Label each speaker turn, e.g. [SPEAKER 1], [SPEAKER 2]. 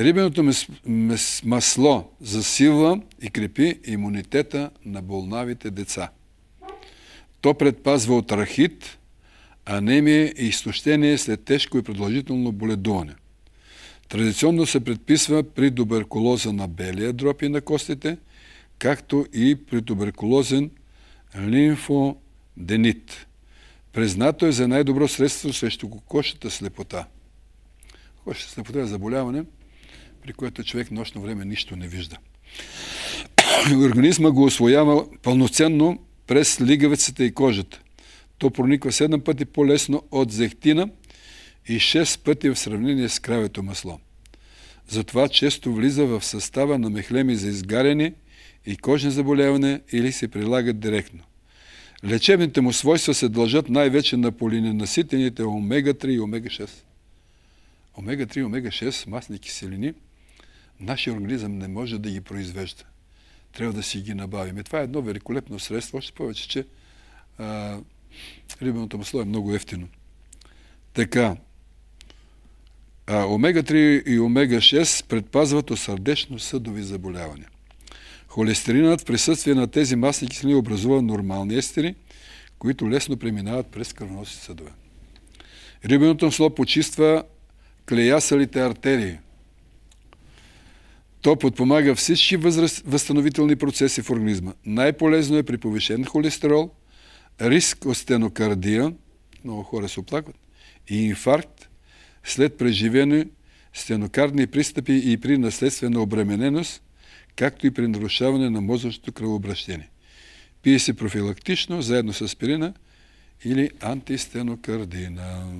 [SPEAKER 1] Рибеното масло засилва и крепи имунитета на болнавите деца. То предпазва от рахит, анемия е и изтощение след тежко и продължително боледуване. Традиционно се предписва при туберкулоза на белия дроп и на костите, както и при туберкулозен лимфоденит. Признато е за най-добро средство срещу кокошата слепота. Кокошата слепота е заболяване – при което човек нощно време нищо не вижда. Организма го освоява пълноценно през лигавицата и кожата. То прониква 7 пъти по-лесно от зехтина и 6 пъти в сравнение с кравето масло. Затова често влиза в състава на мехлеми за изгаряне и кожни заболяване или се прилагат директно. Лечебните му свойства се дължат най-вече на полиненаситените омега-3 и омега-6. Омега-3 и омега-6 масни киселини – Нашия организъм не може да ги произвежда. Трябва да си ги набавим. И това е едно великолепно средство, още повече, че а, рибеното масло е много ефтино. Така, омега-3 и омега-6 предпазват от сърдечно-съдови заболявания. Холестеринът в присъствие на тези масни кислини образува нормални естери, които лесно преминават през кръвоносни съдове. Рибеното масло почиства клеясалите артерии – то подпомага всички възстановителни процеси в организма. Най-полезно е при повишен холестерол, риск от стенокардия, много хора се оплакват, и инфаркт след преживени стенокардни пристъпи и при наследствена обремененост, както и при нарушаване на мозъчното кръвообращение. Пие се профилактично, заедно с аспирина или антистенокардина.